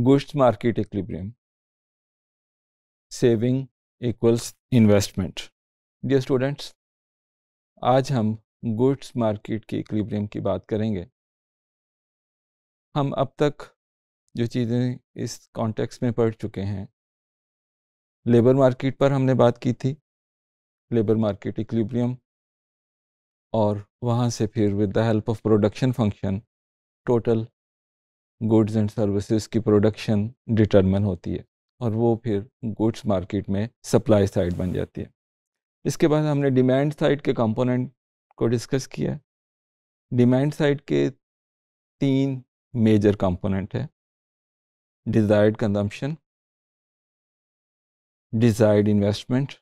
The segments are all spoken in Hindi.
Goods market equilibrium saving equals investment dear students आज हम गुड्स मार्केट के इक्विलिब्रियम की बात करेंगे हम अब तक जो चीज़ें इस कॉन्टेक्स्ट में पढ़ चुके हैं लेबर मार्केट पर हमने बात की थी लेबर मार्केट इक्विलिब्रियम और वहाँ से फिर with the help of production function total goods and services की प्रोडक्शन डिटरमिन होती है और वो फिर गुड्स मार्केट में सप्लाई साइड बन जाती है इसके बाद हमने डिमांड साइड के कंपोनेंट को डिस्कस किया डिमांड साइड के तीन मेजर कंपोनेंट है desired consumption desired investment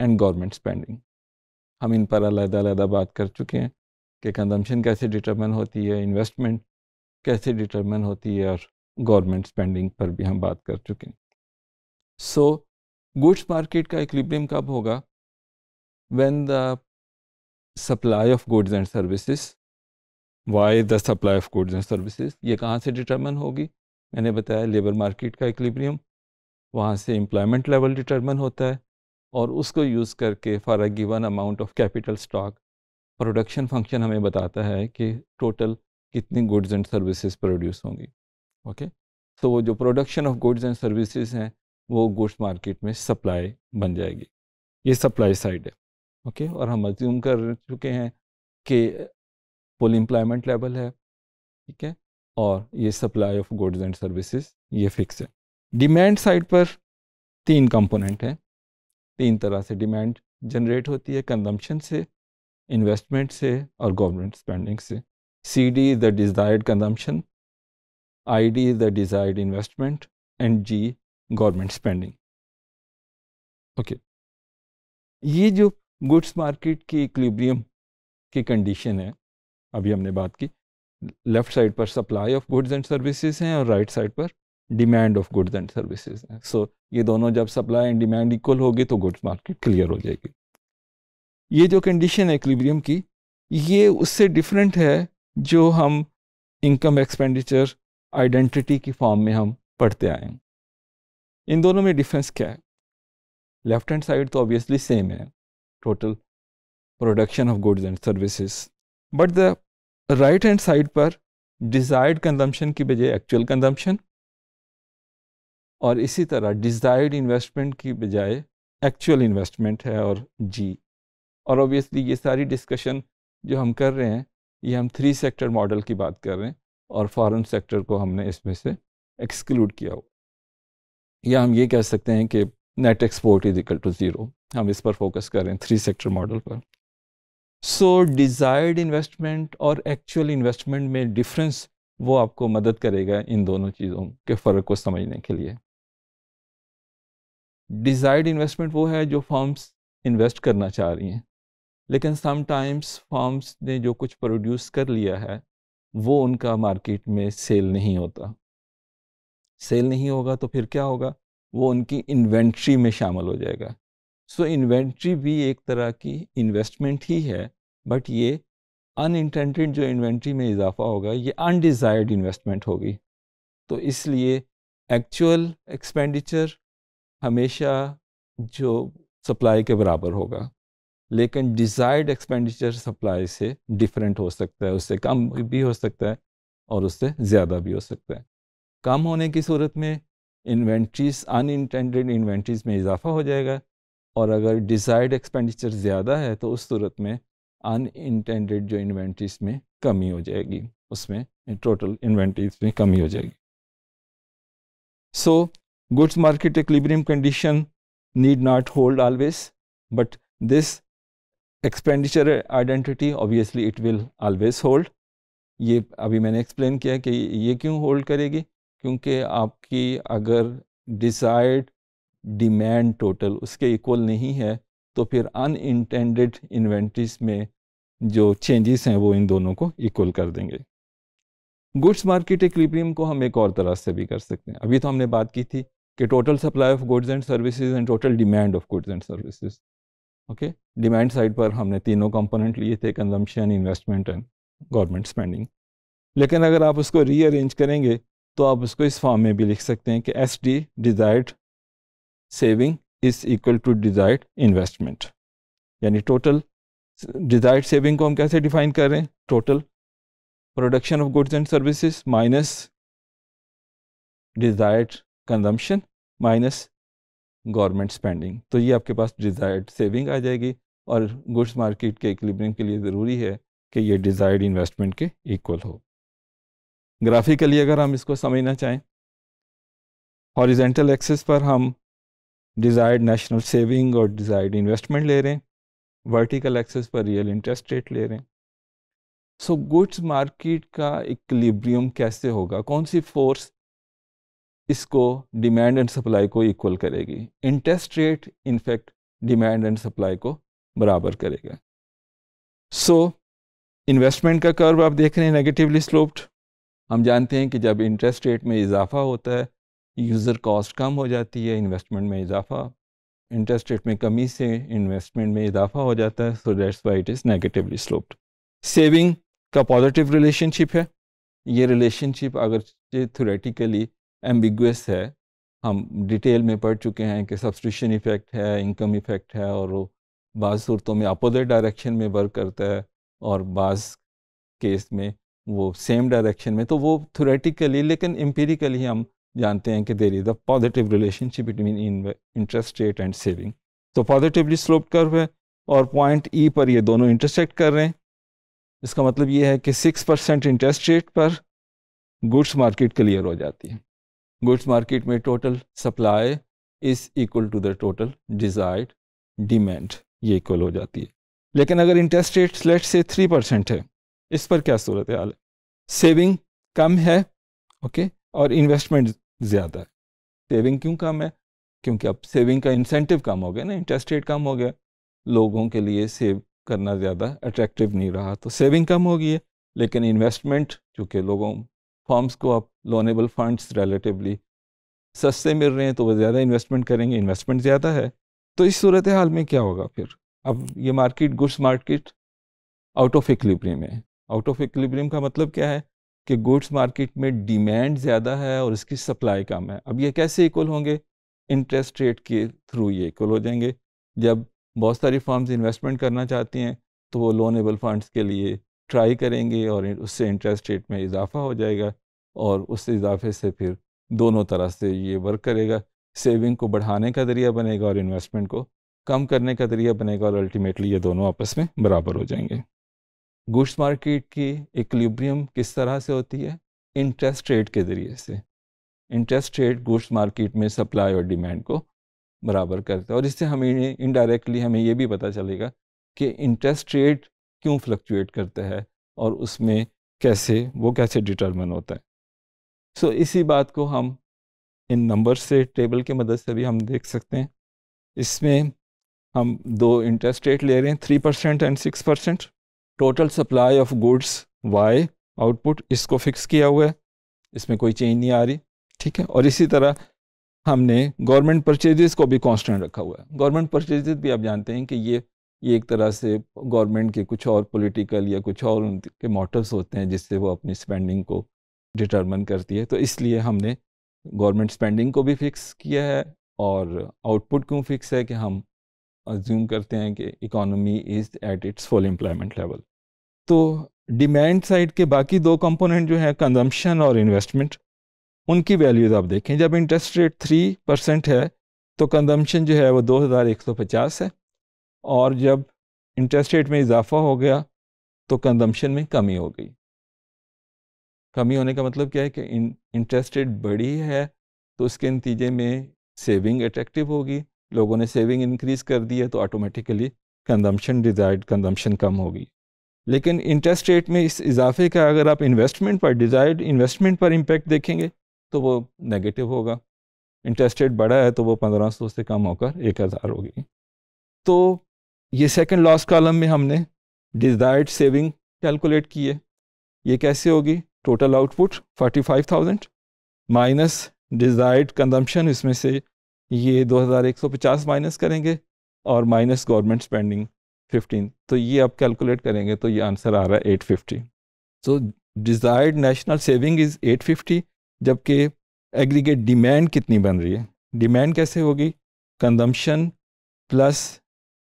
and government spending हम इन पर अलग-अलग बात कर चुके हैं कि कंजम्पशन कैसे डिटरमिन होती है इन्वेस्टमेंट कैसे डिटरमिन होती है और गवर्नमेंट स्पेंडिंग पर भी हम बात कर चुके हैं सो गुड्स मार्केट का इक्विलिब्रियम कब होगा when the supply of goods and services Y the supply of goods and services ये कहाँ से डिटरमिन होगी मैंने बताया लेबर मार्केट का इक्विलिब्रियम वहाँ से एम्प्लॉयमेंट लेवल डिटरमिन होता है और उसको यूज़ करके for a given amount of capital stock production function हमें बताता है कि टोटल कितनी गुड्स एंड सर्विसेज प्रोड्यूस होंगी ओके तो वो जो production of goods and services हैं वो गुड्स मार्केट में सप्लाई बन जाएगी ये सप्लाई साइड है ओके और हम अज्यूम कर चुके हैं कि फुल एम्प्लॉयमेंट लेवल है ठीक है और ये supply of goods and services ये फिक्स है डिमांड साइड पर तीन कंपोनेंट हैं तीन तरह से डिमांड जनरेट होती है कंजम्पशन से इन्वेस्टमेंट से और गवर्नमेंट स्पेंडिंग से C D the desired consumption I D the desired investment and G government spending okay ये जो गुड्स मार्केट की इक्लिब्रियम की कंडीशन है अभी हमने बात की लेफ्ट साइड पर supply of goods and services हैं और राइट right साइड पर demand of goods and services हैं सो ये दोनों जब सप्लाई एंड डिमांड इक्वल होगी तो गुड्स मार्केट क्लियर हो जाएगी ये जो कंडीशन है इक्लिब्रियम की ये उससे डिफरेंट है जो हम इनकम एक्सपेंडिचर आइडेंटिटी की फॉर्म में हम पढ़ते आए हैं इन दोनों में डिफरेंस क्या है लेफ्ट हैंड साइड तो ऑब्वियसली सेम है total production of goods and services but the right hand side पर डिज़ायर्ड कंजम्पशन की बजाय एक्चुअल कंजम्पशन और इसी तरह डिज़ायर्ड इन्वेस्टमेंट की बजाय एक्चुअल इन्वेस्टमेंट है और जी और ऑब्वियसली ये सारी डिस्कशन जो हम कर रहे हैं ये हम थ्री सेक्टर मॉडल की बात कर रहे हैं और फॉरेन सेक्टर को हमने इसमें से एक्सक्लूड किया हो या हम ये कह सकते हैं कि net export is equal to zero हम इस पर फोकस कर रहे हैं थ्री सेक्टर मॉडल पर सो डिज़ायर्ड इन्वेस्टमेंट और एक्चुअल इन्वेस्टमेंट में डिफरेंस वो आपको मदद करेगा इन दोनों चीज़ों के फ़र्क को समझने के लिए डिज़ायर्ड इन्वेस्टमेंट वो है जो फॉर्म्स इन्वेस्ट करना चाह रही हैं लेकिन समटाइम्स फार्म्स ने जो कुछ प्रोड्यूस कर लिया है वो उनका मार्केट में सेल नहीं होता सेल नहीं होगा तो फिर क्या होगा वो उनकी इन्वेंट्री में शामिल हो जाएगा सो so, इन्वेंट्री भी एक तरह की इन्वेस्टमेंट ही है बट ये अनइंटेंटेड जो इन्वेंट्री में इजाफा होगा ये अनडिज़ायर्ड इन्वेस्टमेंट होगी तो इसलिए एक्चुअल एक्सपेंडिचर हमेशा जो सप्लाई के बराबर होगा लेकिन डिज़ायर्ड एक्सपेंडिचर सप्लाई से डिफरेंट हो सकता है उससे कम भी हो सकता है और उससे ज़्यादा भी हो सकता है कम होने की सूरत में इन्वेंट्रीज अनइंटेंडेड इन्वेंट्रीज में इजाफा हो जाएगा और अगर डिज़ायर्ड एक्सपेंडिचर ज़्यादा है तो उस सूरत में अनइंटेंडेड जो इन्वेंट्रीज में कमी हो जाएगी उसमें टोटल इन्वेंट्रीज में कमी हो जाएगी so goods market equilibrium condition need not hold always but this expenditure identity obviously it will always hold ये अभी मैंने एक्सप्लेन किया कि ये क्यों होल्ड करेगी क्योंकि आपकी अगर डिज़ायर्ड डिमांड टोटल उसके इक्वल नहीं है तो फिर अनइंटेंडेड इन्वेंट्रीज में जो चेंजेस हैं वो इन दोनों को इक्वल कर देंगे गुड्स मार्केट इक्विलिब्रियम को हम एक और तरह से भी कर सकते हैं अभी तो हमने बात की थी कि total supply of goods and services and total demand of goods and services okay demand side पर हमने तीनों कंपोनेंट लिए थे consumption investment and government spending लेकिन अगर आप उसको रीअरेंज करेंगे तो आप उसको इस फॉर्म में भी लिख सकते हैं कि S D desired saving is equal to desired investment यानी टोटल डिज़ायर्ड सेविंग को हम कैसे डिफाइन कर रहे हैं total production of goods and services minus desired consumption minus government spending तो ये आपके पास डिज़ायर्ड सेविंग आ जाएगी और गुड्स मार्केट के इक्लिब्रियम के लिए ज़रूरी है कि ये डिज़ायर्ड इन्वेस्टमेंट के इक्वल हो ग्राफिकली अगर हम इसको समझना चाहें हॉरिजेंटल एक्सेस पर हम डिज़ायर्ड नेशनल सेविंग और डिज़ायर्ड इन्वेस्टमेंट ले रहे हैं वर्टिकल एक्सेस पर रियल इंटरेस्ट रेट ले रहे हैं सो गुड्स मार्केट का इक्लिब्रियम कैसे होगा कौन सी फोर्स इसको डिमांड एंड सप्लाई को इक्वल करेगी interest rate in fact demand and supply को बराबर करेगा सो so, इन्वेस्टमेंट का कर्व आप देख रहे हैं नेगेटिवली स्लोप्ड हम जानते हैं कि जब इंटरेस्ट रेट में इजाफा होता है यूज़र कॉस्ट कम हो जाती है इन्वेस्टमेंट में इजाफा इंटरेस्ट रेट में कमी से इन्वेस्टमेंट में इजाफा हो जाता है so that's why it is negatively sloped saving का पॉजिटिव रिलेशनशिप है ये रिलेशनशिप अगर थोरेटिकली एम्बिगस है हम डिटेल में पढ़ चुके हैं कि सब्सट्रिशन इफ़ेक्ट है इनकम इफ़ेक्ट है और वो बाज़ सूरतों में अपोजिट डायरेक्शन में वर्क करता है और बाज़ केस में वो सेम डायरेक्शन में तो वो थोरेटिकली लेकिन एम्पेरिकली हम जानते हैं कि there is a positive relationship between in interest rate and saving तो पॉजिटिवली स्लोप कर है और पॉइंट ई e पर ये दोनों इंटरसेक्ट कर रहे हैं इसका मतलब ये है कि सिक्स परसेंट इंटरेस्ट रेट पर गुड्स मार्केट क्लियर हो जाती है गुड्स मार्केट में total supply is equal to the total desired demand ये इक्वल हो जाती है लेकिन अगर interest rate let's say three percent है इस पर क्या सूरत हाल है सेविंग कम है ओके okay? और इन्वेस्टमेंट ज़्यादा है सेविंग क्यों कम है क्योंकि अब सेविंग का इंसेंटिव कम हो गया ना इंटरेस्ट रेट कम हो गया लोगों के लिए सेव करना ज़्यादा अट्रैक्टिव नहीं रहा तो सेविंग कम हो गई है लेकिन इन्वेस्टमेंट चूँकि लोगों फॉर्म्स को आप लोनेबल फंड्स रिलेटिवली सस्ते मिल रहे हैं तो वो ज़्यादा इन्वेस्टमेंट करेंगे इन्वेस्टमेंट ज़्यादा है तो इस सूरत हाल में क्या होगा फिर अब ये market goods market out of equilibrium है आउट ऑफ इक्लिब्रियम का मतलब क्या है कि गुड्स मार्केट में डिमांड ज़्यादा है और इसकी सप्लाई कम है अब ये कैसे इक्वल होंगे इंटरेस्ट रेट के थ्रू ये इक्वल हो जाएंगे जब बहुत सारी फॉर्म्स इन्वेस्टमेंट करना चाहती हैं तो वो लोनेबल फंड्स के लिए ट्राई करेंगे और उससे इंटरेस्ट रेट में इजाफा हो जाएगा और उस इजाफे से फिर दोनों तरह से ये वर्क करेगा सेविंग को बढ़ाने का ज़रिया बनेगा और इन्वेस्टमेंट को कम करने का ज़रिया बनेगा और अल्टीमेटली ये दोनों आपस में बराबर हो जाएंगे गुड्स मार्केट की इक्लिब्रियम किस तरह से होती है इंटरेस्ट रेट के ज़रिए से इंटरेस्ट रेट गुड्स मार्केट में सप्लाई और डिमांड को बराबर करता है और इससे हमें इनडायरेक्टली हमें ये भी पता चलेगा कि इंटरेस्ट रेट क्यों फ्लक्चुएट करता है और उसमें कैसे वो कैसे डिटर्मन होता है सो so, इसी बात को हम इन नंबर से टेबल की मदद से भी हम देख सकते हैं इसमें हम दो इंटरेस्ट रेट ले रहे हैं three percent and six percent total supply of goods Y output इसको फिक्स किया हुआ है इसमें कोई चेंज नहीं आ रही ठीक है और इसी तरह हमने गवर्नमेंट परचेजेस को भी कांस्टेंट रखा हुआ है गवर्नमेंट परचेजेस भी आप जानते हैं कि ये ये एक तरह से गवर्नमेंट के कुछ और पॉलिटिकल या कुछ और उनके मोटिव्स होते हैं जिससे वो अपनी स्पेंडिंग को डिटरमिन करती है तो इसलिए हमने गवर्नमेंट स्पेंडिंग को भी फिक्स किया है और आउटपुट क्यों फिक्स है कि हम अज्यूम करते हैं कि economy is at its full employment level तो डिमांड साइड के बाकी दो कंपोनेंट जो हैं कंजम्पशन और इन्वेस्टमेंट उनकी वैल्यूज आप देखें जब इंटरेस्ट रेट थ्री परसेंट है तो कंजम्पशन जो है वो दो हज़ार एक सौ पचास है और जब इंटरेस्ट रेट में इजाफा हो गया तो कंजम्पशन में कमी हो गई कमी होने का मतलब क्या है कि इंटरेस्ट रेट बढ़ी है तो उसके नतीजे में सेविंग अट्रैक्टिव होगी लोगों ने सेविंग इंक्रीज़ कर दी है तो ऑटोमेटिकली कंजम्पशन डिज़ायर्ड कंजम्पशन कम होगी लेकिन इंटरेस्ट रेट में इस इजाफे का अगर आप इन्वेस्टमेंट पर डिज़ायर्ड इन्वेस्टमेंट पर इम्पेक्ट देखेंगे तो वो नेगेटिव होगा इंटरेस्ट रेट बढ़ा है तो वो पंद्रह सौ से कम होकर एक हज़ार होगी तो ये सेकंड लॉस कॉलम में हमने डिज़ायर्ड सेविंग कैलकुलेट की है ये कैसे होगी total output 45,000 minus desired consumption इसमें से ये 2150 माइनस करेंगे और माइनस गवर्नमेंट स्पेंडिंग 15 तो ये आप कैलकुलेट करेंगे तो ये आंसर आ रहा है 850 so desired national saving is 850 जबकि एग्रीगेट डिमांड कितनी बन रही है डिमांड कैसे होगी consumption plus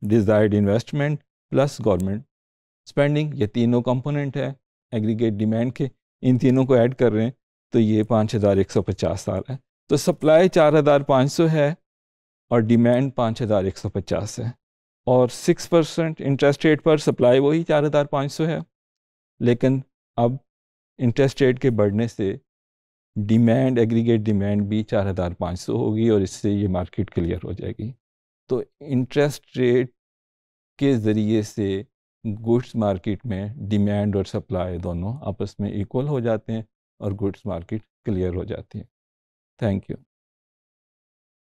desired investment plus government spending ये तीनों कंपोनेंट है एग्रीगेट डिमांड के इन तीनों को ऐड कर रहे हैं तो ये पाँच हज़ार एक सौ पचास आ रहा है तो सप्लाई चार हज़ार पाँच सौ है और डिमांड पाँच हज़ार एक सौ पचास है और सिक्स परसेंट इंटरेस्ट रेट पर सप्लाई वही चार हज़ार पाँच सौ है लेकिन अब इंटरेस्ट रेट के बढ़ने से डिमांड एग्रीगेट डिमांड भी चार हज़ार पाँच सौ होगी और इससे ये मार्केट क्लियर हो जाएगी तो इंटरेस्ट रेट के ज़रिए से गुड्स मार्केट में डिमांड और सप्लाई दोनों आपस में इक्वल हो जाते हैं और गुड्स मार्केट क्लियर हो जाती है थैंक यू